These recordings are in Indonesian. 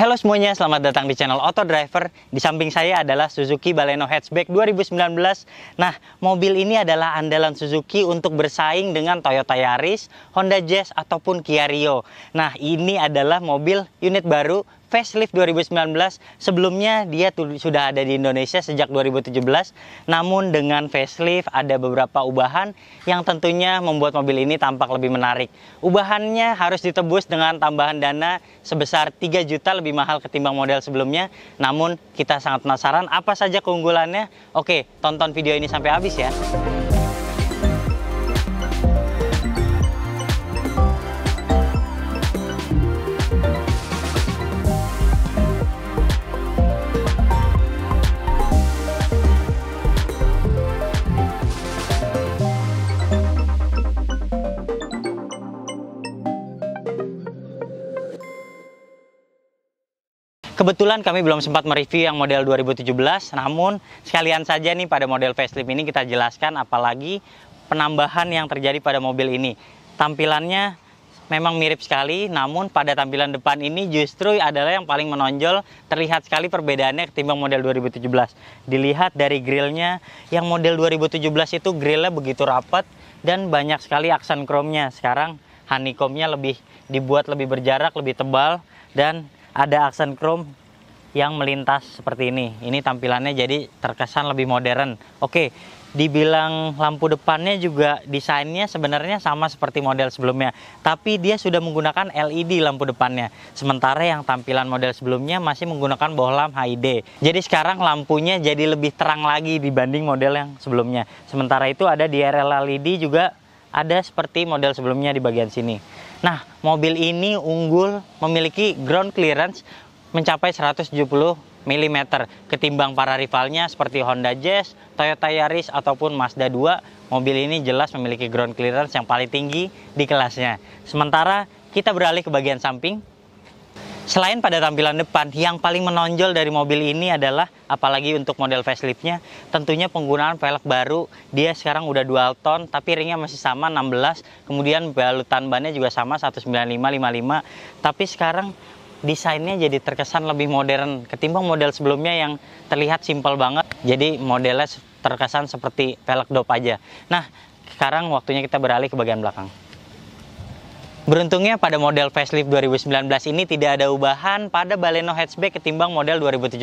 Halo semuanya, selamat datang di channel Auto Driver. Di samping saya adalah Suzuki Baleno Hatchback 2019. Nah, mobil ini adalah andalan Suzuki untuk bersaing dengan Toyota Yaris, Honda Jazz, ataupun Kia Rio. Nah, ini adalah mobil unit baru facelift 2019 sebelumnya dia sudah ada di Indonesia sejak 2017 namun dengan facelift ada beberapa ubahan yang tentunya membuat mobil ini tampak lebih menarik ubahannya harus ditebus dengan tambahan dana sebesar 3 juta lebih mahal ketimbang model sebelumnya namun kita sangat penasaran apa saja keunggulannya oke tonton video ini sampai habis ya Kebetulan kami belum sempat mereview yang model 2017, namun sekalian saja nih pada model facelift ini kita jelaskan apalagi penambahan yang terjadi pada mobil ini. Tampilannya memang mirip sekali, namun pada tampilan depan ini justru adalah yang paling menonjol, terlihat sekali perbedaannya ketimbang model 2017. Dilihat dari grillnya, yang model 2017 itu grillnya begitu rapat dan banyak sekali aksen chrome-nya. Sekarang honeycombnya lebih dibuat lebih berjarak, lebih tebal, dan ada aksen chrome yang melintas seperti ini. Ini tampilannya jadi terkesan lebih modern. Oke, dibilang lampu depannya juga desainnya sebenarnya sama seperti model sebelumnya. Tapi dia sudah menggunakan LED lampu depannya. Sementara yang tampilan model sebelumnya masih menggunakan bohlam HID. Jadi sekarang lampunya jadi lebih terang lagi dibanding model yang sebelumnya. Sementara itu ada di RL LED juga ada seperti model sebelumnya di bagian sini. Nah, mobil ini unggul memiliki ground clearance mencapai 170 mm ketimbang para rivalnya seperti Honda Jazz, Toyota Yaris ataupun Mazda 2. Mobil ini jelas memiliki ground clearance yang paling tinggi di kelasnya. Sementara kita beralih ke bagian samping Selain pada tampilan depan, yang paling menonjol dari mobil ini adalah apalagi untuk model faceliftnya, tentunya penggunaan velg baru. Dia sekarang udah dual tone, tapi ringnya masih sama 16. Kemudian balutan bannya juga sama 19555. Tapi sekarang desainnya jadi terkesan lebih modern ketimbang model sebelumnya yang terlihat simpel banget. Jadi modelnya terkesan seperti velg dop aja. Nah, sekarang waktunya kita beralih ke bagian belakang. Beruntungnya pada model facelift 2019 ini tidak ada ubahan pada Baleno hatchback ketimbang model 2017.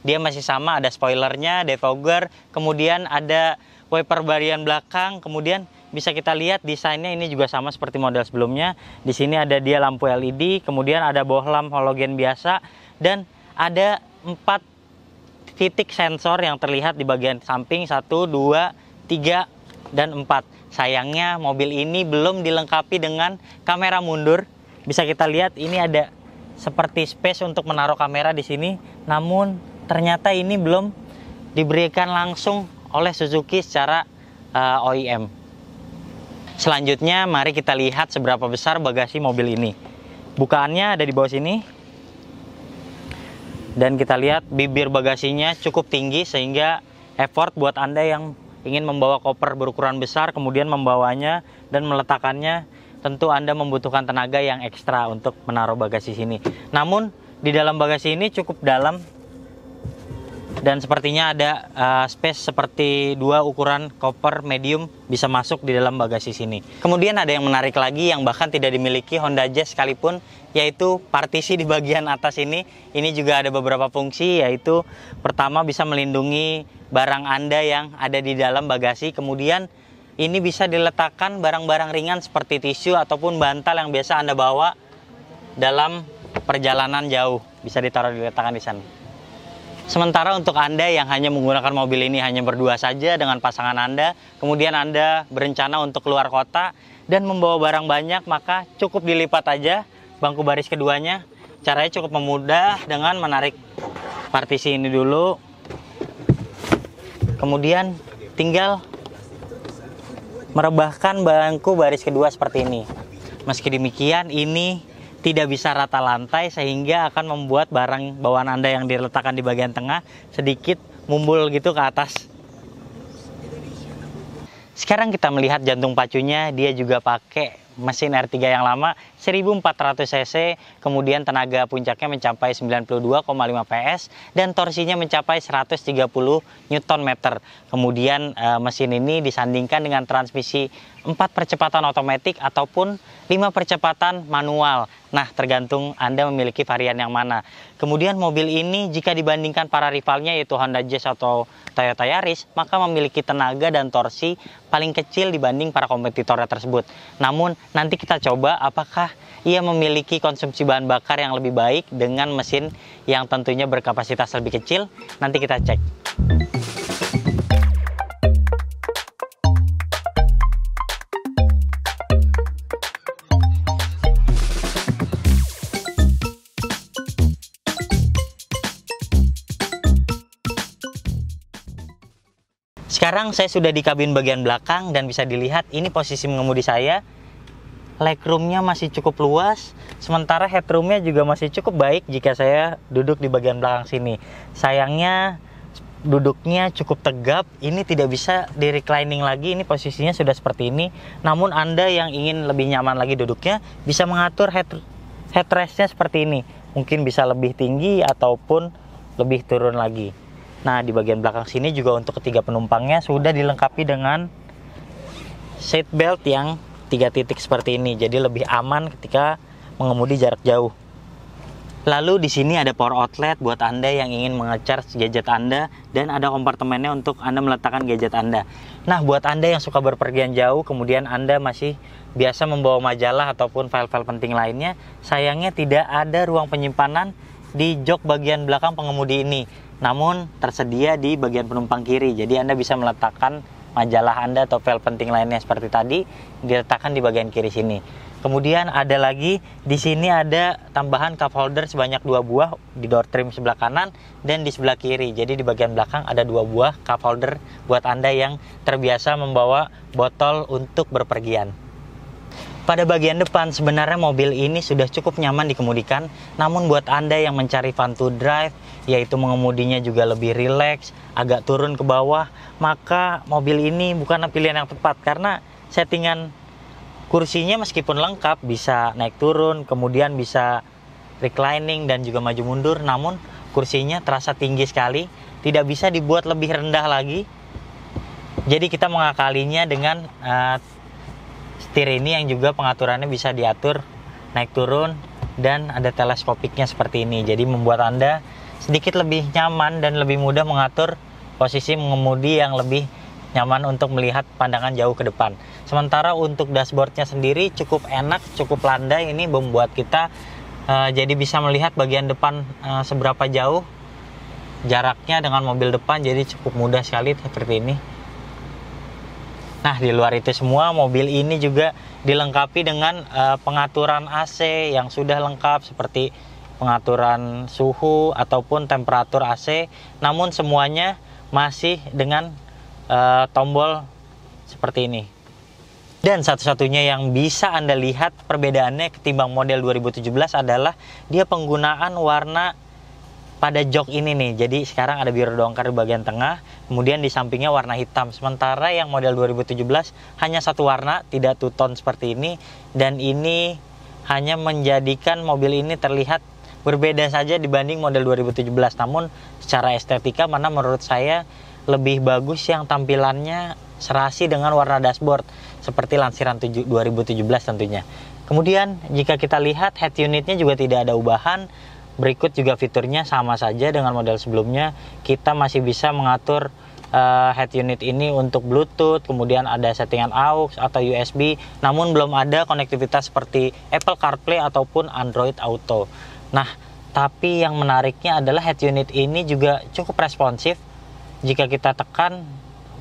Dia masih sama, ada spoilernya, defogger, kemudian ada wiper barian belakang, kemudian bisa kita lihat desainnya ini juga sama seperti model sebelumnya. Di sini ada dia lampu LED, kemudian ada bohlam halogen biasa, dan ada empat titik sensor yang terlihat di bagian samping, satu, dua, tiga, dan 4. Sayangnya mobil ini belum dilengkapi dengan kamera mundur. Bisa kita lihat ini ada seperti space untuk menaruh kamera di sini. Namun ternyata ini belum diberikan langsung oleh Suzuki secara uh, eh, OEM. Selanjutnya mari kita lihat seberapa besar bagasi mobil ini. Bukaannya ada di bawah sini. Dan kita lihat bibir bagasinya cukup tinggi sehingga effort buat Anda yang ingin membawa koper berukuran besar kemudian membawanya dan meletakkannya tentu Anda membutuhkan tenaga yang ekstra untuk menaruh bagasi sini. Namun di dalam bagasi ini cukup dalam dan sepertinya ada uh, space seperti dua ukuran koper medium bisa masuk di dalam bagasi sini. Kemudian ada yang menarik lagi yang bahkan tidak dimiliki Honda Jazz sekalipun yaitu partisi di bagian atas ini. Ini juga ada beberapa fungsi yaitu pertama bisa melindungi barang Anda yang ada di dalam bagasi, kemudian ini bisa diletakkan barang-barang ringan seperti tisu ataupun bantal yang biasa Anda bawa dalam perjalanan jauh bisa ditaruh diletakkan di sana. Sementara untuk Anda yang hanya menggunakan mobil ini hanya berdua saja dengan pasangan Anda, kemudian Anda berencana untuk keluar kota dan membawa barang banyak, maka cukup dilipat aja bangku baris keduanya. Caranya cukup memudah dengan menarik partisi ini dulu. Kemudian tinggal merebahkan bangku baris kedua seperti ini. Meski demikian, ini tidak bisa rata lantai sehingga akan membuat barang bawaan Anda yang diletakkan di bagian tengah sedikit mumbul gitu ke atas. Sekarang kita melihat jantung pacunya, dia juga pakai mesin R3 yang lama 1400 cc, kemudian tenaga puncaknya mencapai 92,5 PS dan torsinya mencapai 130 Nm. Kemudian eh, mesin ini disandingkan dengan transmisi 4 percepatan otomatis ataupun 5 percepatan manual. Nah, tergantung Anda memiliki varian yang mana. Kemudian mobil ini jika dibandingkan para rivalnya yaitu Honda Jazz atau Toyota Yaris, maka memiliki tenaga dan torsi paling kecil dibanding para kompetitornya tersebut. Namun, nanti kita coba apakah ia memiliki konsumsi bahan bakar yang lebih baik dengan mesin yang tentunya berkapasitas lebih kecil. Nanti kita cek. Sekarang saya sudah di kabin bagian belakang dan bisa dilihat ini posisi mengemudi saya. Legroomnya masih cukup luas, sementara headroomnya juga masih cukup baik jika saya duduk di bagian belakang sini. Sayangnya duduknya cukup tegap, ini tidak bisa di reclining lagi, ini posisinya sudah seperti ini. Namun Anda yang ingin lebih nyaman lagi duduknya, bisa mengatur head headrestnya seperti ini. Mungkin bisa lebih tinggi ataupun lebih turun lagi. Nah, di bagian belakang sini juga untuk ketiga penumpangnya sudah dilengkapi dengan seat belt yang tiga titik seperti ini. Jadi lebih aman ketika mengemudi jarak jauh. Lalu di sini ada power outlet buat Anda yang ingin mengecar gadget Anda dan ada kompartemennya untuk Anda meletakkan gadget Anda. Nah, buat Anda yang suka berpergian jauh kemudian Anda masih biasa membawa majalah ataupun file-file penting lainnya, sayangnya tidak ada ruang penyimpanan di jok bagian belakang pengemudi ini namun tersedia di bagian penumpang kiri. Jadi Anda bisa meletakkan majalah Anda atau file penting lainnya seperti tadi diletakkan di bagian kiri sini. Kemudian ada lagi di sini ada tambahan cup holder sebanyak dua buah di door trim sebelah kanan dan di sebelah kiri. Jadi di bagian belakang ada dua buah cup holder buat Anda yang terbiasa membawa botol untuk berpergian. Pada bagian depan sebenarnya mobil ini sudah cukup nyaman dikemudikan, namun buat Anda yang mencari fun to drive, yaitu mengemudinya juga lebih rileks, agak turun ke bawah, maka mobil ini bukan pilihan yang tepat karena settingan kursinya meskipun lengkap bisa naik turun, kemudian bisa reclining dan juga maju mundur, namun kursinya terasa tinggi sekali, tidak bisa dibuat lebih rendah lagi. Jadi kita mengakalinya dengan uh, Setir ini yang juga pengaturannya bisa diatur naik turun dan ada teleskopiknya seperti ini. Jadi membuat Anda sedikit lebih nyaman dan lebih mudah mengatur posisi mengemudi yang lebih nyaman untuk melihat pandangan jauh ke depan. Sementara untuk dashboardnya sendiri cukup enak, cukup landai ini membuat kita uh, jadi bisa melihat bagian depan uh, seberapa jauh jaraknya dengan mobil depan jadi cukup mudah sekali seperti ini. Nah, di luar itu semua mobil ini juga dilengkapi dengan uh, pengaturan AC yang sudah lengkap seperti pengaturan suhu ataupun temperatur AC. Namun semuanya masih dengan uh, tombol seperti ini. Dan satu-satunya yang bisa Anda lihat perbedaannya ketimbang model 2017 adalah dia penggunaan warna pada jok ini nih jadi sekarang ada biru dongker di bagian tengah kemudian di sampingnya warna hitam sementara yang model 2017 hanya satu warna tidak two tone seperti ini dan ini hanya menjadikan mobil ini terlihat berbeda saja dibanding model 2017 namun secara estetika mana menurut saya lebih bagus yang tampilannya serasi dengan warna dashboard seperti lansiran 2017 tentunya kemudian jika kita lihat head unitnya juga tidak ada ubahan Berikut juga fiturnya sama saja dengan model sebelumnya. Kita masih bisa mengatur uh, head unit ini untuk Bluetooth, kemudian ada settingan AUX atau USB, namun belum ada konektivitas seperti Apple CarPlay ataupun Android Auto. Nah, tapi yang menariknya adalah head unit ini juga cukup responsif. Jika kita tekan,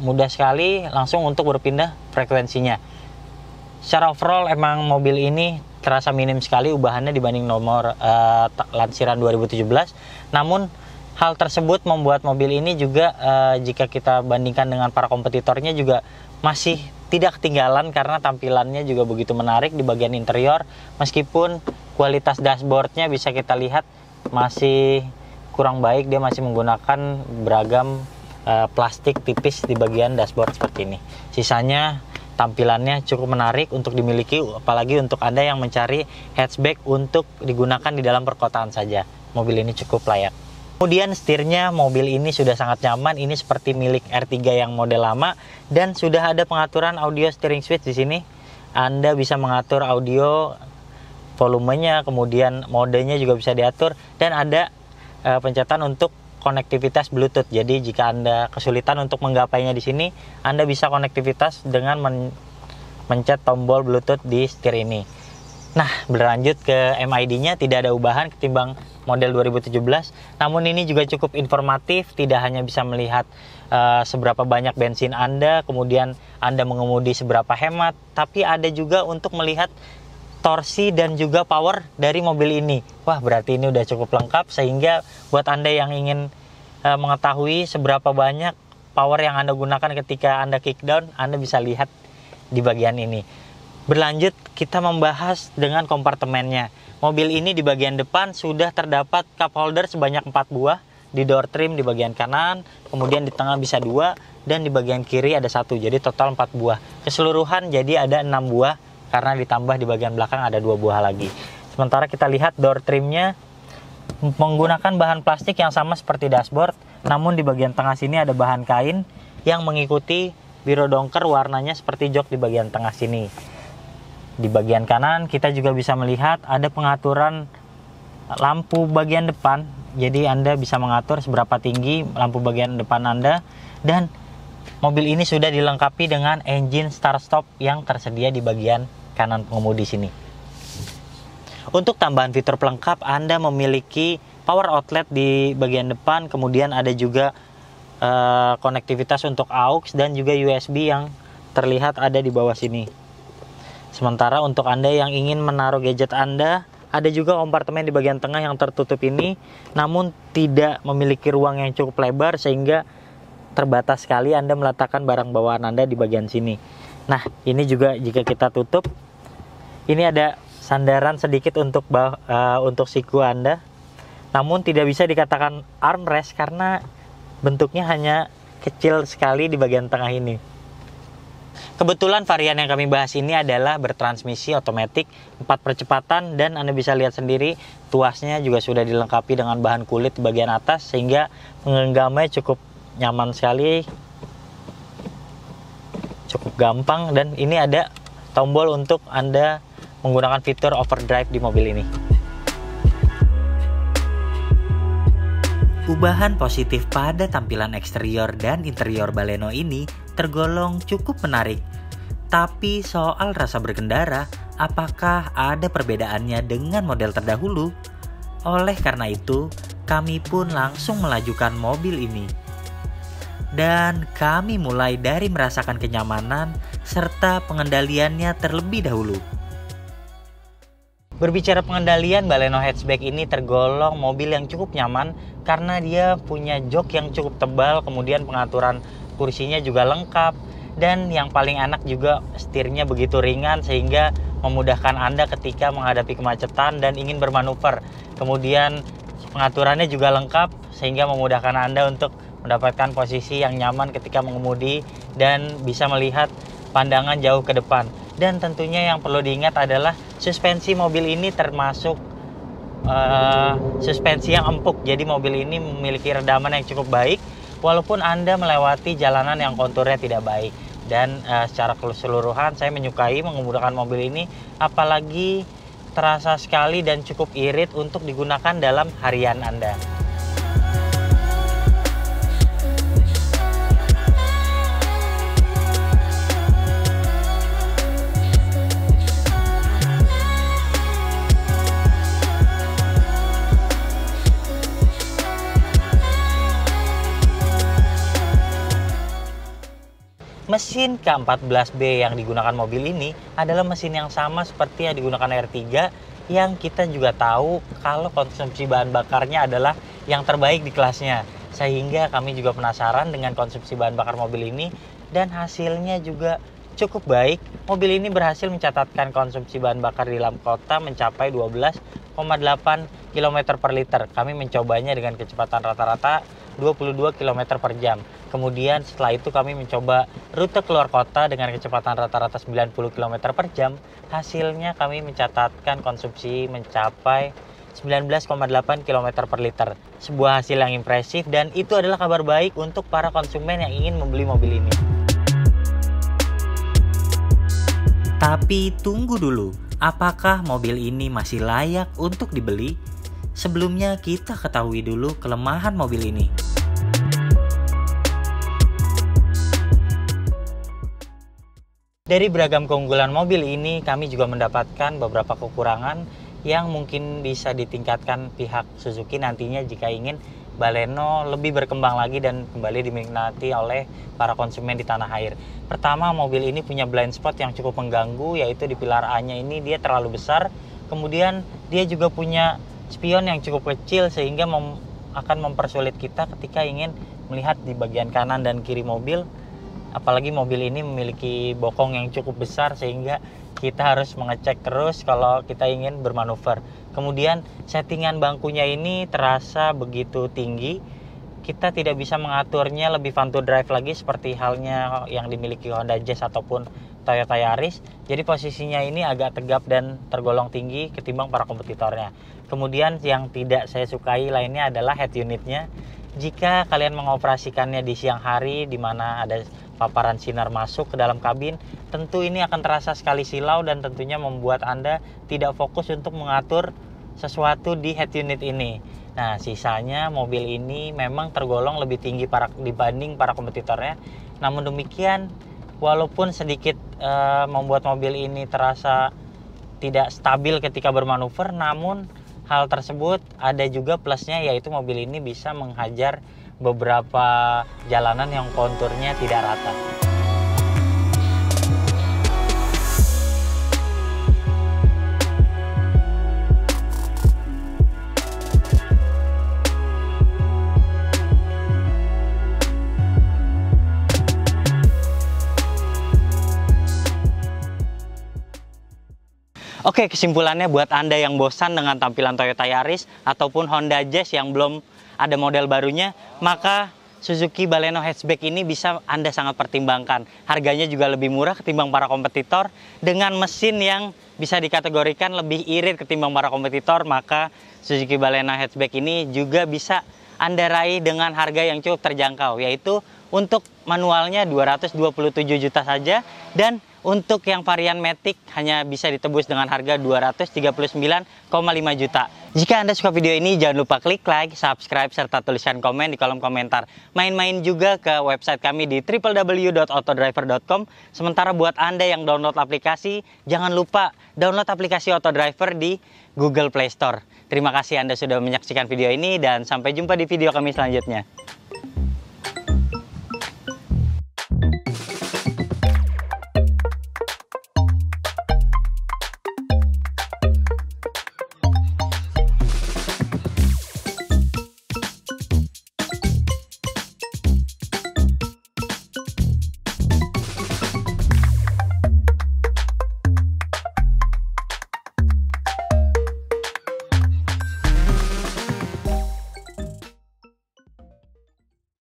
mudah sekali langsung untuk berpindah frekuensinya. Secara overall emang mobil ini terasa minim sekali ubahannya dibanding nomor uh, Lansiran 2017. Namun hal tersebut membuat mobil ini juga uh, jika kita bandingkan dengan para kompetitornya juga masih tidak ketinggalan karena tampilannya juga begitu menarik di bagian interior meskipun kualitas dashboardnya bisa kita lihat masih kurang baik dia masih menggunakan beragam uh, plastik tipis di bagian dashboard seperti ini sisanya tampilannya cukup menarik untuk dimiliki apalagi untuk Anda yang mencari hatchback untuk digunakan di dalam perkotaan saja. Mobil ini cukup layak. Kemudian setirnya mobil ini sudah sangat nyaman, ini seperti milik R3 yang model lama dan sudah ada pengaturan audio steering switch di sini. Anda bisa mengatur audio volumenya, kemudian modenya juga bisa diatur dan ada eh, pencetan untuk konektivitas Bluetooth. Jadi jika Anda kesulitan untuk menggapainya di sini, Anda bisa konektivitas dengan men mencet tombol Bluetooth di setir ini. Nah, berlanjut ke MID-nya tidak ada ubahan ketimbang model 2017. Namun ini juga cukup informatif, tidak hanya bisa melihat uh, seberapa banyak bensin Anda, kemudian Anda mengemudi seberapa hemat, tapi ada juga untuk melihat torsi dan juga power dari mobil ini. Wah, berarti ini udah cukup lengkap sehingga buat Anda yang ingin e, mengetahui seberapa banyak power yang Anda gunakan ketika Anda kick down, Anda bisa lihat di bagian ini. Berlanjut, kita membahas dengan kompartemennya. Mobil ini di bagian depan sudah terdapat cup holder sebanyak 4 buah, di door trim di bagian kanan, kemudian di tengah bisa dua dan di bagian kiri ada satu. Jadi total 4 buah. Keseluruhan jadi ada 6 buah karena ditambah di bagian belakang ada dua buah lagi. Sementara kita lihat door trimnya menggunakan bahan plastik yang sama seperti dashboard, namun di bagian tengah sini ada bahan kain yang mengikuti biro dongker warnanya seperti jok di bagian tengah sini. Di bagian kanan kita juga bisa melihat ada pengaturan lampu bagian depan. Jadi Anda bisa mengatur seberapa tinggi lampu bagian depan Anda dan Mobil ini sudah dilengkapi dengan engine start stop yang tersedia di bagian kanan pengemudi sini. Untuk tambahan fitur pelengkap, Anda memiliki power outlet di bagian depan, kemudian ada juga uh, konektivitas untuk AUX dan juga USB yang terlihat ada di bawah sini. Sementara untuk Anda yang ingin menaruh gadget Anda, ada juga kompartemen di bagian tengah yang tertutup ini, namun tidak memiliki ruang yang cukup lebar sehingga terbatas sekali Anda meletakkan barang bawaan Anda di bagian sini. Nah, ini juga jika kita tutup, ini ada sandaran sedikit untuk bah, eh, uh, untuk siku Anda. Namun tidak bisa dikatakan armrest karena bentuknya hanya kecil sekali di bagian tengah ini. Kebetulan varian yang kami bahas ini adalah bertransmisi otomatis 4 percepatan dan Anda bisa lihat sendiri tuasnya juga sudah dilengkapi dengan bahan kulit di bagian atas sehingga menggenggamnya cukup nyaman sekali cukup gampang dan ini ada tombol untuk anda menggunakan fitur overdrive di mobil ini Ubahan positif pada tampilan eksterior dan interior Baleno ini tergolong cukup menarik. Tapi soal rasa berkendara, apakah ada perbedaannya dengan model terdahulu? Oleh karena itu, kami pun langsung melajukan mobil ini dan kami mulai dari merasakan kenyamanan serta pengendaliannya terlebih dahulu. Berbicara pengendalian, Baleno hatchback ini tergolong mobil yang cukup nyaman karena dia punya jok yang cukup tebal, kemudian pengaturan kursinya juga lengkap dan yang paling enak juga setirnya begitu ringan sehingga memudahkan Anda ketika menghadapi kemacetan dan ingin bermanuver. Kemudian pengaturannya juga lengkap sehingga memudahkan Anda untuk mendapatkan posisi yang nyaman ketika mengemudi dan bisa melihat pandangan jauh ke depan. Dan tentunya yang perlu diingat adalah suspensi mobil ini termasuk uh, suspensi yang empuk. Jadi mobil ini memiliki redaman yang cukup baik walaupun Anda melewati jalanan yang konturnya tidak baik. Dan uh, secara keseluruhan saya menyukai menggunakan mobil ini apalagi terasa sekali dan cukup irit untuk digunakan dalam harian Anda. mesin K14B yang digunakan mobil ini adalah mesin yang sama seperti yang digunakan R3 yang kita juga tahu kalau konsumsi bahan bakarnya adalah yang terbaik di kelasnya. Sehingga kami juga penasaran dengan konsumsi bahan bakar mobil ini dan hasilnya juga cukup baik, mobil ini berhasil mencatatkan konsumsi bahan bakar di dalam kota mencapai 12,8 km per liter. Kami mencobanya dengan kecepatan rata-rata 22 km per jam. Kemudian setelah itu kami mencoba rute keluar kota dengan kecepatan rata-rata 90 km per jam. Hasilnya kami mencatatkan konsumsi mencapai 19,8 km per liter. Sebuah hasil yang impresif dan itu adalah kabar baik untuk para konsumen yang ingin membeli mobil ini. Tapi tunggu dulu, apakah mobil ini masih layak untuk dibeli? Sebelumnya kita ketahui dulu kelemahan mobil ini. Dari beragam keunggulan mobil ini, kami juga mendapatkan beberapa kekurangan yang mungkin bisa ditingkatkan pihak Suzuki nantinya jika ingin Baleno lebih berkembang lagi dan kembali diminati oleh para konsumen di tanah air. Pertama, mobil ini punya blind spot yang cukup mengganggu yaitu di pilar A-nya ini dia terlalu besar. Kemudian dia juga punya spion yang cukup kecil sehingga mem akan mempersulit kita ketika ingin melihat di bagian kanan dan kiri mobil. Apalagi mobil ini memiliki bokong yang cukup besar sehingga kita harus mengecek terus kalau kita ingin bermanuver. Kemudian settingan bangkunya ini terasa begitu tinggi, kita tidak bisa mengaturnya lebih fun to drive lagi seperti halnya yang dimiliki Honda Jazz ataupun Toyota Yaris. Jadi posisinya ini agak tegap dan tergolong tinggi ketimbang para kompetitornya. Kemudian yang tidak saya sukai lainnya adalah head unitnya. Jika kalian mengoperasikannya di siang hari di mana ada paparan sinar masuk ke dalam kabin, tentu ini akan terasa sekali silau dan tentunya membuat Anda tidak fokus untuk mengatur sesuatu di head unit ini. Nah, sisanya mobil ini memang tergolong lebih tinggi para, dibanding para kompetitornya. Namun demikian, walaupun sedikit e, membuat mobil ini terasa tidak stabil ketika bermanuver, namun hal tersebut ada juga plusnya yaitu mobil ini bisa menghajar beberapa jalanan yang konturnya tidak rata. Oke, kesimpulannya buat Anda yang bosan dengan tampilan Toyota Yaris ataupun Honda Jazz yang belum ada model barunya, maka Suzuki Baleno hatchback ini bisa Anda sangat pertimbangkan. Harganya juga lebih murah ketimbang para kompetitor dengan mesin yang bisa dikategorikan lebih irit ketimbang para kompetitor, maka Suzuki Baleno hatchback ini juga bisa Anda raih dengan harga yang cukup terjangkau yaitu untuk manualnya 227 juta saja dan untuk yang varian Matic hanya bisa ditebus dengan harga 239,5 juta. Jika Anda suka video ini, jangan lupa klik like, subscribe, serta tuliskan komen di kolom komentar. Main-main juga ke website kami di www.autodriver.com. Sementara buat Anda yang download aplikasi, jangan lupa download aplikasi Autodriver di Google Play Store. Terima kasih Anda sudah menyaksikan video ini dan sampai jumpa di video kami selanjutnya.